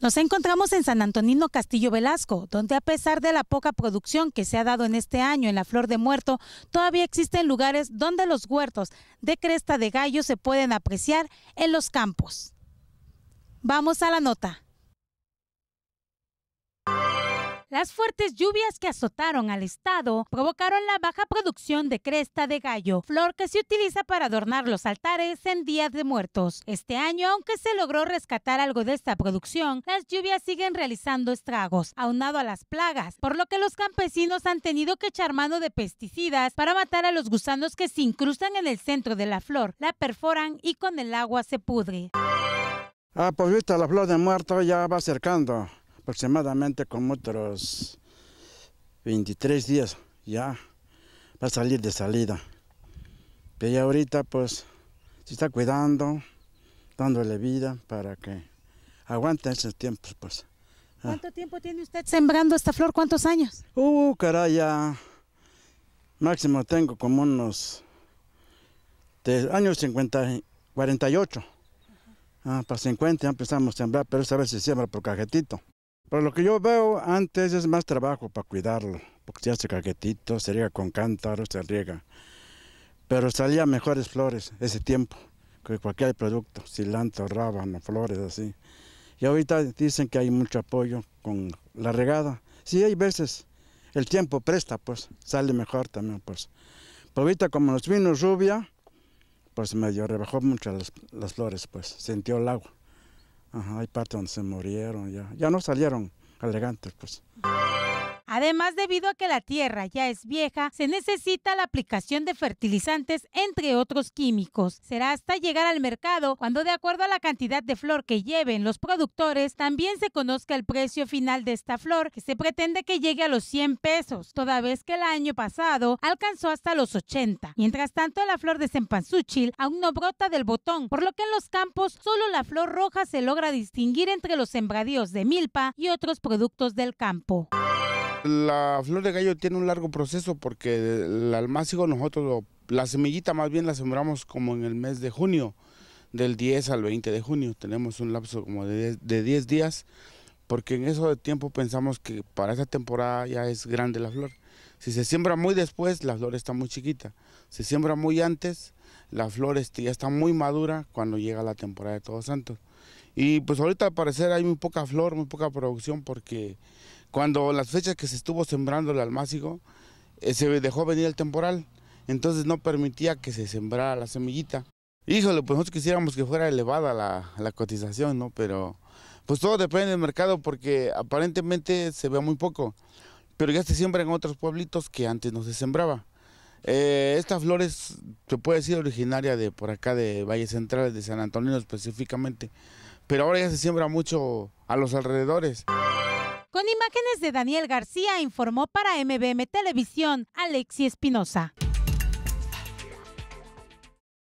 Nos encontramos en San Antonino Castillo Velasco, donde a pesar de la poca producción que se ha dado en este año en la flor de muerto, todavía existen lugares donde los huertos de cresta de gallo se pueden apreciar en los campos. Vamos a la nota. Las fuertes lluvias que azotaron al estado provocaron la baja producción de cresta de gallo, flor que se utiliza para adornar los altares en días de muertos. Este año, aunque se logró rescatar algo de esta producción, las lluvias siguen realizando estragos, aunado a las plagas, por lo que los campesinos han tenido que echar mano de pesticidas para matar a los gusanos que se incrustan en el centro de la flor, la perforan y con el agua se pudre. Ah, pues viste, la flor de muerto ya va acercando aproximadamente como otros 23 días ya va a salir de salida. Pero ya ahorita pues se está cuidando, dándole vida para que aguante esos tiempos pues. Ah. ¿Cuánto tiempo tiene usted sembrando esta flor? ¿Cuántos años? Uh, caray, ya máximo tengo como unos años 50, 48. Ah, para 50 ya empezamos a sembrar, pero esa vez se siembra por cajetito. Pero lo que yo veo antes es más trabajo para cuidarlo, porque se hace caquetito, se riega con cántaro, se riega. Pero salían mejores flores ese tiempo que cualquier producto, cilantro, rábano, flores, así. Y ahorita dicen que hay mucho apoyo con la regada. Sí, hay veces. El tiempo presta, pues, sale mejor también, pues. Pero ahorita como nos vino rubia, pues medio rebajó mucho las, las flores, pues, sintió el agua. Ajá, hay parte donde se murieron, ya, ya no salieron elegantes, pues. Además, debido a que la tierra ya es vieja, se necesita la aplicación de fertilizantes, entre otros químicos. Será hasta llegar al mercado cuando, de acuerdo a la cantidad de flor que lleven los productores, también se conozca el precio final de esta flor, que se pretende que llegue a los 100 pesos, toda vez que el año pasado alcanzó hasta los 80. Mientras tanto, la flor de cempasúchil aún no brota del botón, por lo que en los campos solo la flor roja se logra distinguir entre los sembradíos de milpa y otros productos del campo. La flor de gallo tiene un largo proceso porque el almácigo nosotros, la semillita más bien la sembramos como en el mes de junio, del 10 al 20 de junio. Tenemos un lapso como de 10, días porque en eso de tiempo pensamos que para esa temporada ya es grande la flor. Si se siembra muy después, la flor está muy chiquita. Si se siembra muy antes, la flor ya está muy madura cuando llega la temporada de Todos Santos. Y pues ahorita al parecer hay muy poca flor, muy poca producción porque cuando las fechas que se estuvo sembrando el almácigo, eh, se dejó venir el temporal, entonces no permitía que se sembrara la semillita. Híjole, pues nosotros quisiéramos que fuera elevada la, cotización, ¿no? Pero pues todo depende del mercado porque aparentemente se ve muy poco, pero ya se siembra en otros pueblitos que antes no se sembraba. Eh, esta flor es, se puede decir, originaria de por acá de Valle Central, de San Antonio específicamente, pero ahora ya se siembra mucho a los alrededores. Con imágenes de Daniel García informó para MBM Televisión Alexi Espinosa.